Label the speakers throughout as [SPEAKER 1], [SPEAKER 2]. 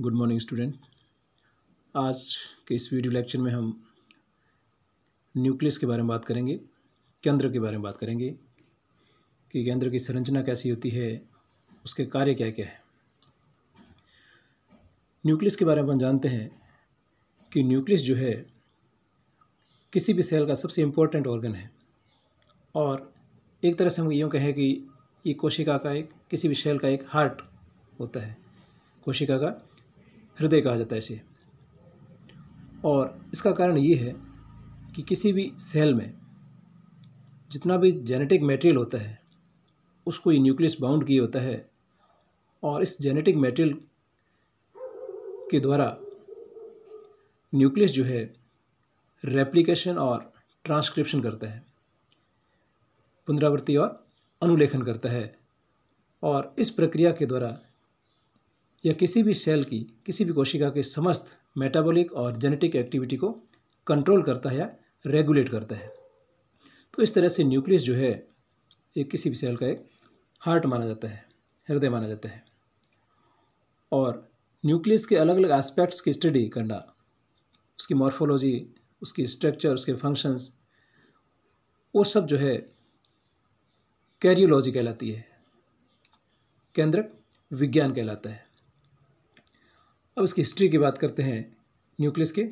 [SPEAKER 1] good morning student आज के इस वीडियो लेक्चर में हम न्यूक्लियस के बारे में बात करेंगे केंद्र के बारे में बात करेंगे कि केंद्र की संरचना कैसी होती है उसके कार्य क्या क्या है न्यूक्लियस के बारे में हम जानते हैं कि न्यूक्लियस जो है किसी भी सेल का सबसे इम्पोर्टेंट ऑर्गन है और एक तरह से हम यूँ कहें कि ये कोशिका का एक किसी भी सेल का एक हार्ट होता है कोशिका का हृदय कहा जाता है इसे और इसका कारण ये है कि किसी भी सेल में जितना भी जेनेटिक मटेरियल होता है उसको ये न्यूक्लियस बाउंड किया होता है और इस जेनेटिक मटेरियल के द्वारा न्यूक्लियस जो है रेप्लिकेशन और ट्रांसक्रिप्शन करता है पुनरावृत्ति और अनुलेखन करता है और इस प्रक्रिया के द्वारा या किसी भी सेल की किसी भी कोशिका के समस्त मेटाबॉलिक और जेनेटिक एक्टिविटी को कंट्रोल करता है या रेगुलेट करता है तो इस तरह से न्यूक्लियस जो है ये किसी भी सेल का एक हार्ट माना जाता है हृदय माना जाता है और न्यूक्लियस के अलग अलग एस्पेक्ट्स की स्टडी करना उसकी मॉर्फोलॉजी उसकी स्ट्रक्चर उसके फंक्शंस वो सब जो है कैरियोलॉजी कहलाती है केंद्रक विज्ञान कहलाता है अब इसकी हिस्ट्री की बात करते हैं न्यूक्लियस के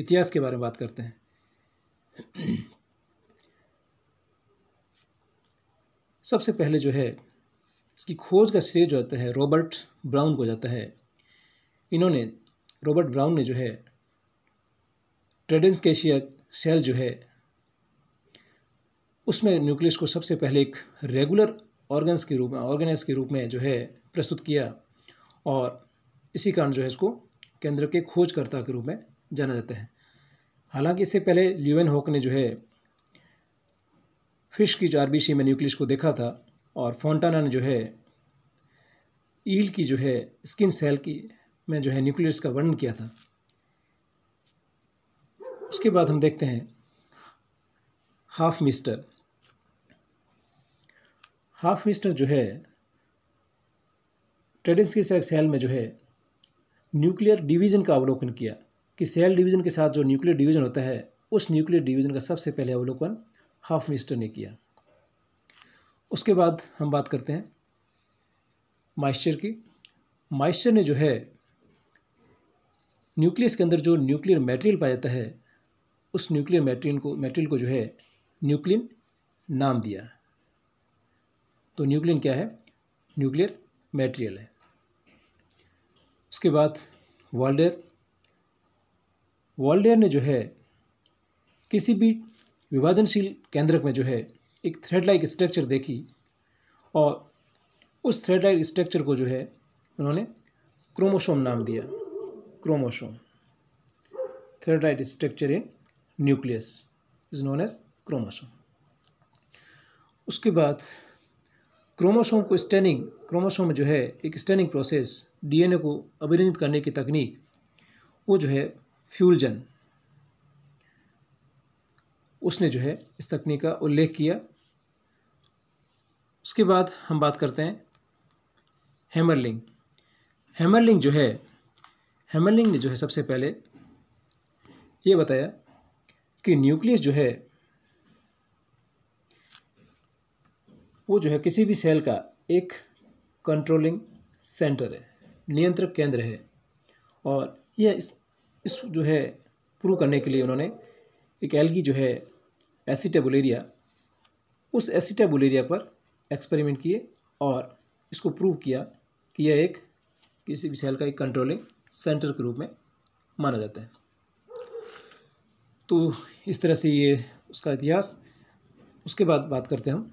[SPEAKER 1] इतिहास के बारे में बात करते हैं सबसे पहले जो है इसकी खोज का श्रेय जो आता है रॉबर्ट ब्राउन को जाता है इन्होंने रॉबर्ट ब्राउन ने जो है ट्रेडेंसकेशिया सेल जो है उसमें न्यूक्लियस को सबसे पहले एक रेगुलर ऑर्गन्स के रूप में ऑर्गेनाइज के रूप में जो है प्रस्तुत किया और इसी कारण जो है इसको केंद्र के खोजकर्ता के रूप में जाना जाता है हालांकि इससे पहले ल्यूवन हॉक ने जो है फिश की चार बीसी में न्यूक्लियस को देखा था और फोंटाना ने जो है ईल की जो है स्किन सेल की में जो है न्यूक्लियस का वर्णन किया था उसके बाद हम देखते हैं हाफ मिस्टर हाफ मिस्टर जो है ट्रेडिस की सेल में जो है न्यूक्लियर डिवीज़न का अवलोकन किया कि सेल डिवीज़न के साथ जो न्यूक्लियर डिवीज़न होता है उस न्यूक्लियर डिवीज़न का सबसे पहले अवलोकन हाफ मिस्टर ने किया उसके बाद हम बात करते हैं माइस्चर की माइस्चर ने जो है न्यूक्लियस के अंदर जो न्यूक्लियर मटेरियल पाया जाता है उस न्यूक्लियर मटेरियल को मटेरियल को जो है न्यूक्लिन नाम दिया तो न्यूक्लिन क्या है न्यूक्लियर मटेरियल है उसके बाद वाल्डेर वाल्डेर ने जो है किसी भी विभाजनशील केंद्रक में जो है एक थ्रेड लाइक स्ट्रक्चर देखी और उस थ्रेड लाइक स्ट्रक्चर को जो है उन्होंने क्रोमोसोम नाम दिया chromosome thread like structure in nucleus is known as chromosome उसके बाद क्रोमोसोम को स्टेनिंग क्रोमोसोम जो है एक स्टेनिंग प्रोसेस डीएनए को अभिरंजित करने की तकनीक वो जो है फ्यूजन उसने जो है इस तकनीक का उल्लेख किया उसके बाद हम बात करते हैं हेमरलिंग हेमरलिंग जो है हेमरलिंग ने जो है सबसे पहले ये बताया कि न्यूक्लियस जो है वो जो है किसी भी सेल का एक कंट्रोलिंग सेंटर है नियंत्रक केंद्र है और यह इस इस जो है प्रूव करने के लिए उन्होंने एक एल्गी जो है एसिटेबुलेरिया उस एसिटेबुलेरिया पर एक्सपेरिमेंट किए और इसको प्रूव किया कि यह एक किसी भी सेल का एक कंट्रोलिंग सेंटर के रूप में माना जाता है तो इस तरह से ये उसका इतिहास उसके बाद बात करते हैं हम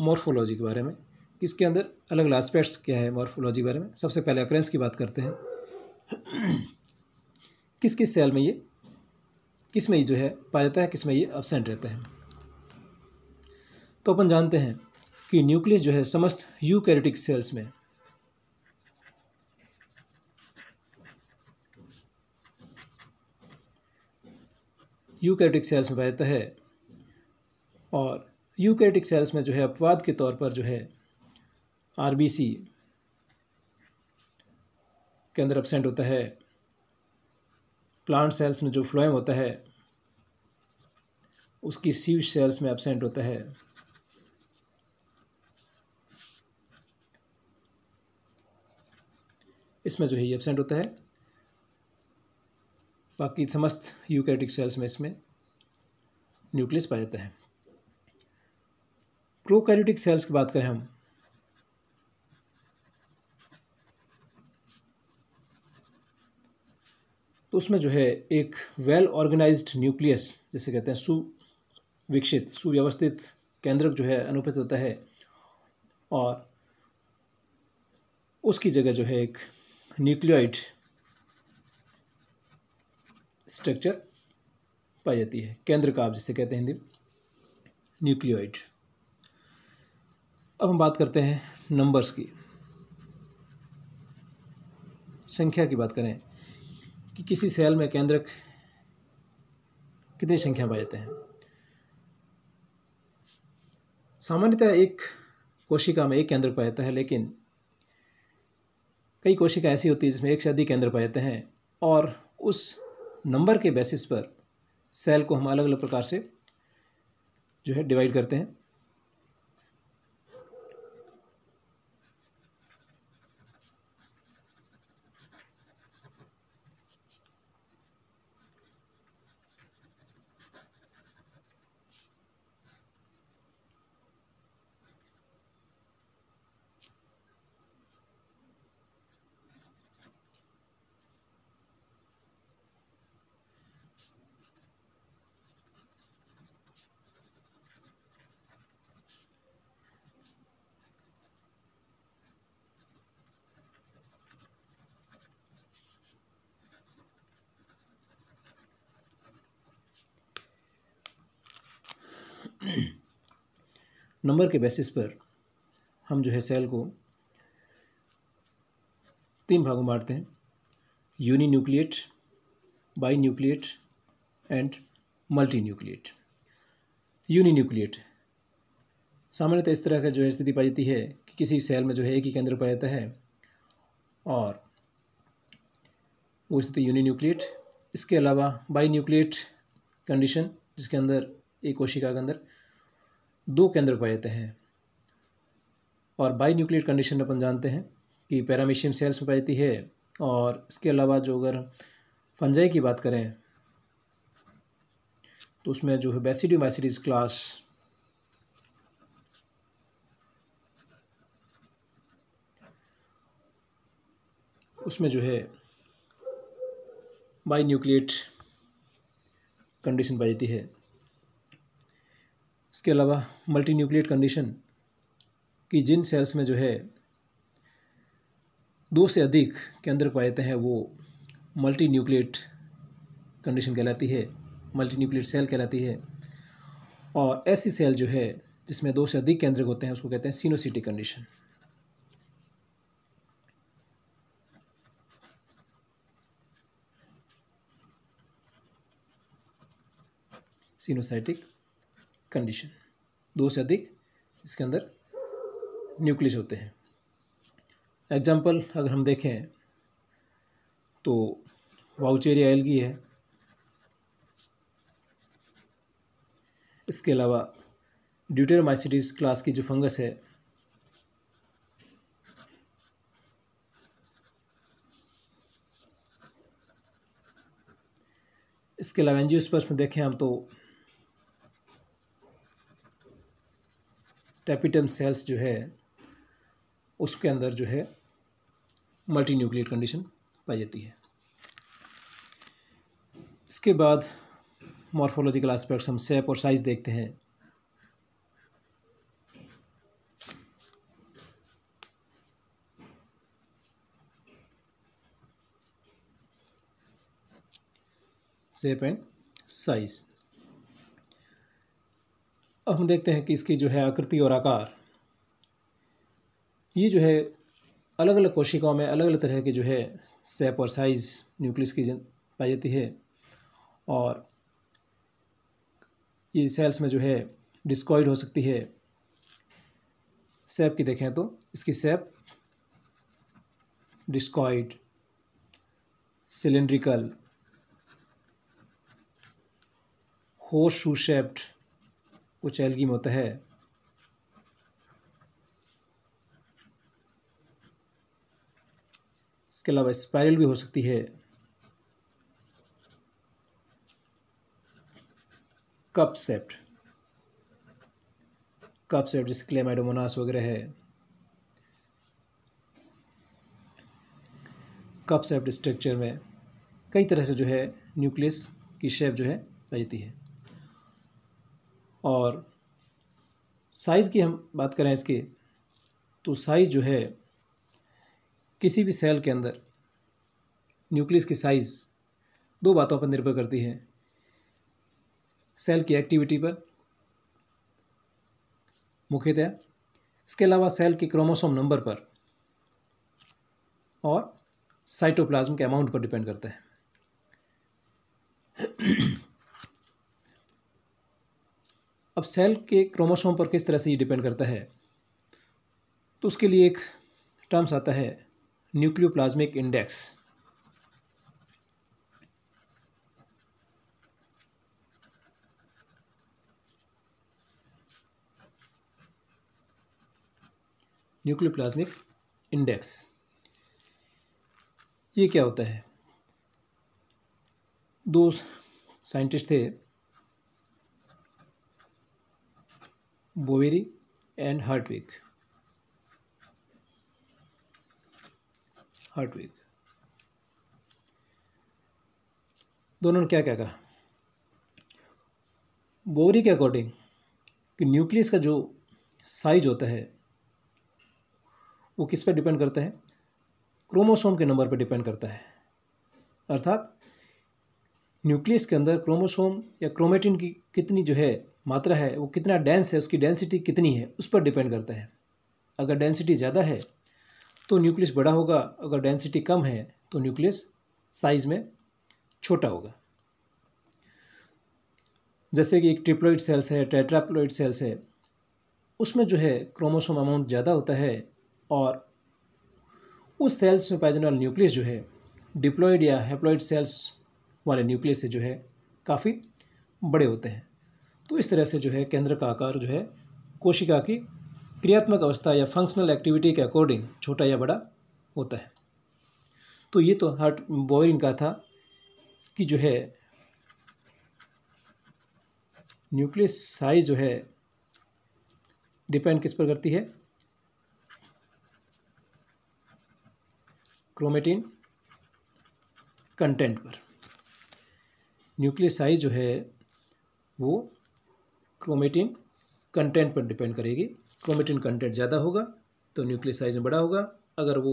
[SPEAKER 1] मॉर्फोलॉजी के बारे में इसके अंदर अलग अलग एस्पेक्ट्स क्या है मॉर्फोलॉजी के बारे में सबसे पहले अक्रेंस की बात करते हैं किस किस सेल में ये किस में ये जो है पाया जाता है किस में ये एबसेंट रहता है तो अपन जानते हैं कि न्यूक्लियस जो है समस्त यूकैरियोटिक सेल्स में यूकैरियोटिक सेल्स में पाया जाता है और यूकैरेटिक सेल्स में जो है अपवाद के तौर पर जो है आरबीसी के अंदर एबसेंट होता है प्लांट सेल्स में जो फ्लोएम होता है उसकी सीव सेल्स में एबसेंट होता है इसमें जो है ये एबसेंट होता है बाकी समस्त यूकैरेटिक सेल्स में इसमें न्यूक्लियस पाया जाता है प्रोकैरियोटिक सेल्स की बात करें हम तो उसमें जो है एक वेल ऑर्गेनाइज्ड न्यूक्लियस जिसे कहते हैं सुविकसित सुव्यवस्थित केंद्रक जो है अनुपस्थित होता है और उसकी जगह जो है एक न्यूक्लियोइड स्ट्रक्चर पाई जाती है केंद्र का आप जिसे कहते हैं हिंदी न्यूक्लियोइड अब हम बात करते हैं नंबर्स की संख्या की बात करें कि किसी सेल में केंद्रक कितनी संख्या पाए जाते हैं सामान्यतः एक कोशिका में एक केंद्रक पाया जाता है लेकिन कई कोशिका ऐसी होती है जिसमें एक से अधिक केंद्र पाए जाते हैं और उस नंबर के बेसिस पर सेल को हम अलग अलग प्रकार से जो है डिवाइड करते हैं नंबर के बेसिस पर हम जो है सेल को तीन भागों में बांटते हैं uninucleate binucleate and multinucleate uninucleate सामान्यतः इस तरह का जो है स्थिति पाई जाती है कि किसी सेल में जो है एक ही केंद्र पाया जाता है और वो स्थिति यूनी न्यूक्लिएट इसके अलावा बाई न्यूक्लिएट कंडीशन जिसके अंदर एक कोशिका के अंदर दो केंद्र पाए जाते हैं और बाई न्यूक्लियर कंडीशन अपन जानते हैं कि पैरामीशियम सेल्स में पाई जाती है और इसके अलावा जो अगर फंजाई की बात करें तो उसमें जो है बेसिडियोमाइसिटीज क्लास उसमें जो है बाई न्यूक्लियट कंडीशन पाई जाती है इसके अलावा मल्टी न्यूक्ट कंडीशन कि जिन सेल्स में जो है दो से अधिक केंद्र पाए जाते हैं वो मल्टी न्यूक्लियट कंडीशन कहलाती है मल्टी न्यूक्ट सेल कहलाती है और ऐसी सेल जो है जिसमें दो से अधिक केंद्रक होते हैं उसको कहते हैं सीनोसिटी कंडीशन सीनोसाइटिक कंडीशन दो से अधिक इसके अंदर न्यूक्लियस होते हैं एग्जाम्पल अगर हम देखें तो वाउचेरिया एलगी है इसके अलावा ड्यूटेरोमाइसिटीज क्लास की जो फंगस है इसके अलावा स्पर्श में देखें हम तो टैपिटम सेल्स जो है उसके अंदर जो है मल्टी न्यूक्लियर कंडीशन पाई जाती है इसके बाद मॉर्फोलॉजिकल एस्पेक्ट्स हम सेप और साइज देखते हैं सेप एंड साइज़ अब हम देखते हैं कि इसकी जो है आकृति और आकार ये जो है अलग अलग कोशिकाओं में अलग अलग तरह के जो है सेप और साइज़ न्यूक्लियस की पाई जाती है और ये सेल्स में जो है डिस्कॉइड हो सकती है सेप की देखें तो इसकी shape discoid cylindrical horseshoe shaped उचैलगी मोत है इसके अलावा स्पायरल भी हो सकती है कप सेप्ट कप सेप्ट जिसके क्लेमाइडोमोनास वगैरह है कप सेप्ट स्ट्रक्चर में कई तरह से जो है न्यूक्लियस की शेप जो है आ जाती है और साइज़ की हम बात करें इसके तो साइज़ जो है किसी भी सेल के अंदर न्यूक्लियस की साइज़ दो बातों पर निर्भर करती है सेल की एक्टिविटी पर मुख्यतः इसके अलावा सेल के क्रोमोसोम नंबर पर और साइटोप्लाज्म के अमाउंट पर डिपेंड करते हैं अब सेल के क्रोमोसोम पर किस तरह से ये डिपेंड करता है तो उसके लिए एक टर्म्स आता है न्यूक्लियोप्लाज्मिक इंडेक्स न्यूक्लियोप्लाज्मिक इंडेक्स ये क्या होता है दो साइंटिस्ट थे बोवेरी एंड हार्टविक हार्टविक दोनों ने क्या क्या कहा बोवरी के अकॉर्डिंग कि न्यूक्लियस का जो साइज होता है वो किस पर डिपेंड करता है क्रोमोसोम के नंबर पर डिपेंड करता है अर्थात न्यूक्लियस के अंदर क्रोमोसोम या क्रोमेटिन की कितनी जो है मात्रा है वो कितना डेंस है उसकी डेंसिटी कितनी है उस पर डिपेंड करता है अगर डेंसिटी ज़्यादा है तो न्यूक्लियस बड़ा होगा अगर डेंसिटी कम है तो न्यूक्लियस साइज़ में छोटा होगा जैसे कि एक ट्रिप्लोइड सेल्स है टेट्राप्लोइड सेल्स है उसमें जो है क्रोमोसोम अमाउंट ज़्यादा होता है और उस सेल्स में पाया वाले न्यूक्लियस जो है डिप्लोइड या हेप्लोइड सेल्स वाले न्यूक्लियस से जो है काफ़ी बड़े होते हैं तो इस तरह से जो है केंद्र का आकार जो है कोशिका की क्रियात्मक अवस्था या फंक्शनल एक्टिविटी के अकॉर्डिंग छोटा या बड़ा होता है तो ये तो हार्ट बॉयरिंग का था कि जो है न्यूक्लियस साइज जो है डिपेंड किस पर करती है क्रोमेटिन कंटेंट पर न्यूक्लियस साइज जो है वो क्रोमेटिन कंटेंट पर डिपेंड करेगी क्रोमेटिन कंटेंट ज़्यादा होगा तो न्यूक्लियस साइज में बड़ा होगा अगर वो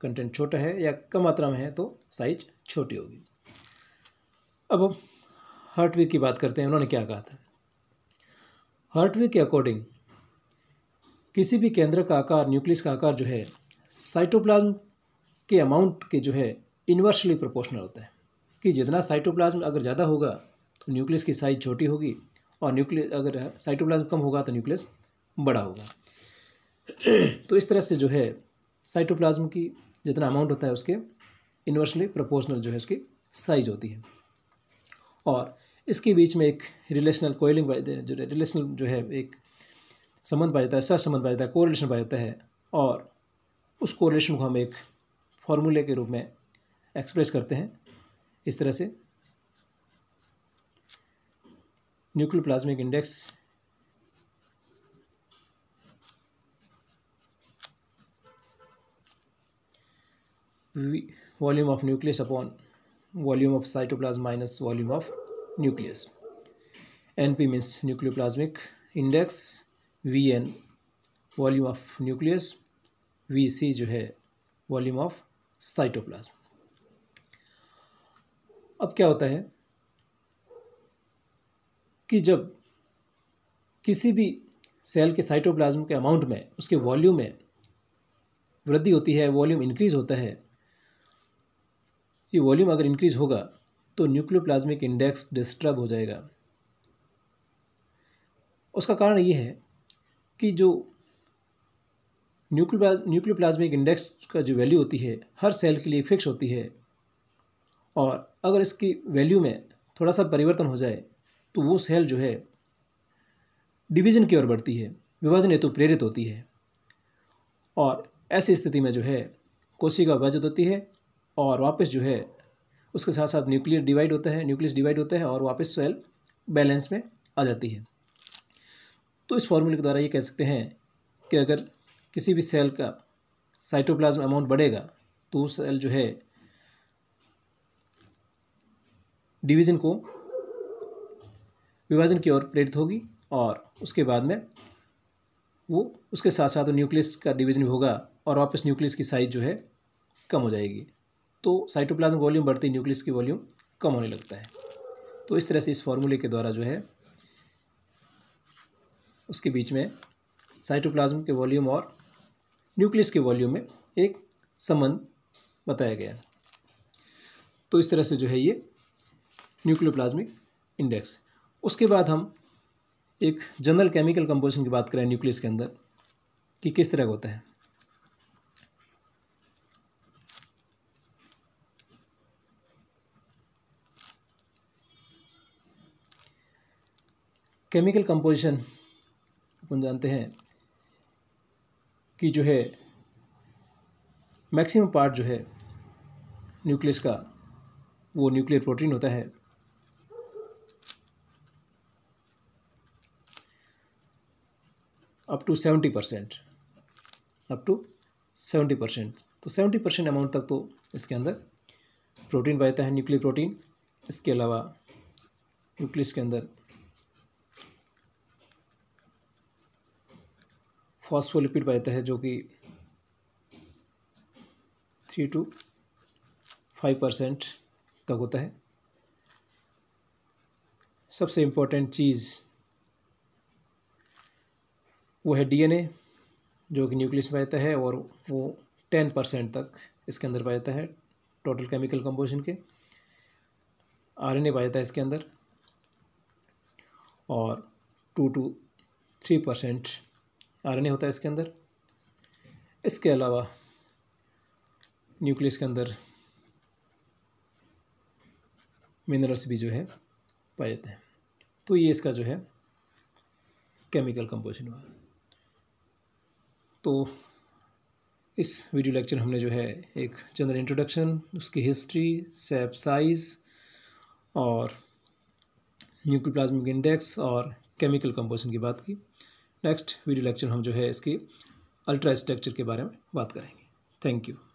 [SPEAKER 1] कंटेंट छोटा है या कम मात्रा में है तो साइज छोटी होगी अब हम हार्टवीक की बात करते हैं उन्होंने क्या कहा था हार्टवीक के अकॉर्डिंग किसी भी केंद्र का आकार न्यूक्लियस का आकार जो है साइटोप्लाज्म के अमाउंट के जो है इन्वर्सली प्रोपोर्शनल होता है कि जितना साइटोप्लाज्म अगर ज़्यादा होगा तो न्यूक्लियस की साइज़ छोटी होगी और न्यूक्लियस अगर साइटोप्लाज्म कम होगा तो न्यूक्लियस बड़ा होगा तो इस तरह से जो है साइटोप्लाज्म की जितना अमाउंट होता है उसके इन्वर्सली प्रोपोर्शनल जो है उसकी साइज होती है और इसके बीच में एक रिलेशनल कोयलिंग जो रिलेशनल जो है एक संबंध पाया जाता है सह संबंध पाया जाता है कोरिलेशन पाया जाता है और उस कोरिलेशन को हम एक फॉर्मूले के रूप में एक्सप्रेस करते हैं इस तरह से nucleoplasmic index volume of nucleus upon volume of cytoplasm minus volume of nucleus N P means nucleoplasmic index V N volume of nucleus V C जो है वॉल्यूम ऑफ साइटोप्लाज्म अब क्या होता है कि जब किसी भी सेल के साइटोप्लाज्म के अमाउंट में उसके वॉल्यूम में वृद्धि होती है वॉल्यूम इंक्रीज होता है ये वॉल्यूम अगर इंक्रीज होगा तो न्यूक्लियोप्लाज्मिक इंडेक्स डिस्टर्ब हो जाएगा उसका कारण ये है कि जो न्यूक्लियो न्यूक्लियोप्लाज्मिक इंडेक्स का जो वैल्यू होती है हर सेल के लिए फिक्स होती है और अगर इसकी वैल्यू में थोड़ा सा परिवर्तन हो जाए तो वो सेल जो है डिवीजन की ओर बढ़ती है विभाजन हेतु प्रेरित होती है और ऐसी स्थिति में जो है कोशिका विभाजित होती है और वापस जो है उसके साथ साथ न्यूक्लियर डिवाइड होता है न्यूक्लियस डिवाइड होता है और वापस सेल बैलेंस में आ जाती है तो इस फॉर्मूले के द्वारा ये कह सकते हैं कि अगर किसी भी सेल का साइटोप्लाज्म अमाउंट बढ़ेगा तो सेल जो है डिवीज़न को विभाजन की ओर प्रेरित होगी और उसके बाद में वो उसके साथ साथ न्यूक्लियस का डिवीजन भी होगा और वापस न्यूक्लियस की साइज़ जो है कम हो जाएगी तो साइटोप्लाज्म वॉल्यूम बढ़ती न्यूक्लियस की वॉल्यूम कम होने लगता है तो इस तरह से इस फॉर्मूले के द्वारा जो है उसके बीच में साइटोप्लाज्म के वॉल्यूम और न्यूक्लियस के वॉल्यूम में एक संबंध बताया गया तो इस तरह से जो है ये न्यूक्लियोप्लाज्मिक इंडेक्स उसके बाद हम एक जनरल केमिकल कंपोजिशन की बात करें न्यूक्लियस के अंदर कि किस तरह होता है केमिकल कंपोजिशन अपन जानते हैं कि जो है मैक्सिमम पार्ट जो है न्यूक्लियस का वो न्यूक्लियर प्रोटीन होता है up to seventy percent up to seventy percent तो सेवेंटी परसेंट अमाउंट तक तो इसके अंदर प्रोटीन बहता है न्यूक्लियर प्रोटीन इसके अलावा न्यूक्लियस के अंदर फॉस्फोलिपिड बहता है जो कि थ्री टू फाइव परसेंट तक होता है सबसे इम्पोर्टेंट चीज़ वो है डीएनए जो कि न्यूक्लियस में जाता है और वो टेन परसेंट तक इसके अंदर पाया जाता है टोटल केमिकल कंपोजिशन के आरएनए पाया जाता है इसके अंदर और टू टू थ्री परसेंट ए होता है इसके अंदर इसके अलावा न्यूक्लियस के अंदर मिनरल्स भी जो है पाए जाते हैं तो ये इसका जो है केमिकल कंपोजिशन हुआ तो इस वीडियो लेक्चर हमने जो है एक जनरल इंट्रोडक्शन उसकी हिस्ट्री सेप साइज और न्यूक्लियोप्लाज्मिक इंडेक्स और केमिकल कंपोजिशन की बात की नेक्स्ट वीडियो लेक्चर हम जो है इसके अल्ट्रा स्ट्रक्चर के बारे में बात करेंगे थैंक यू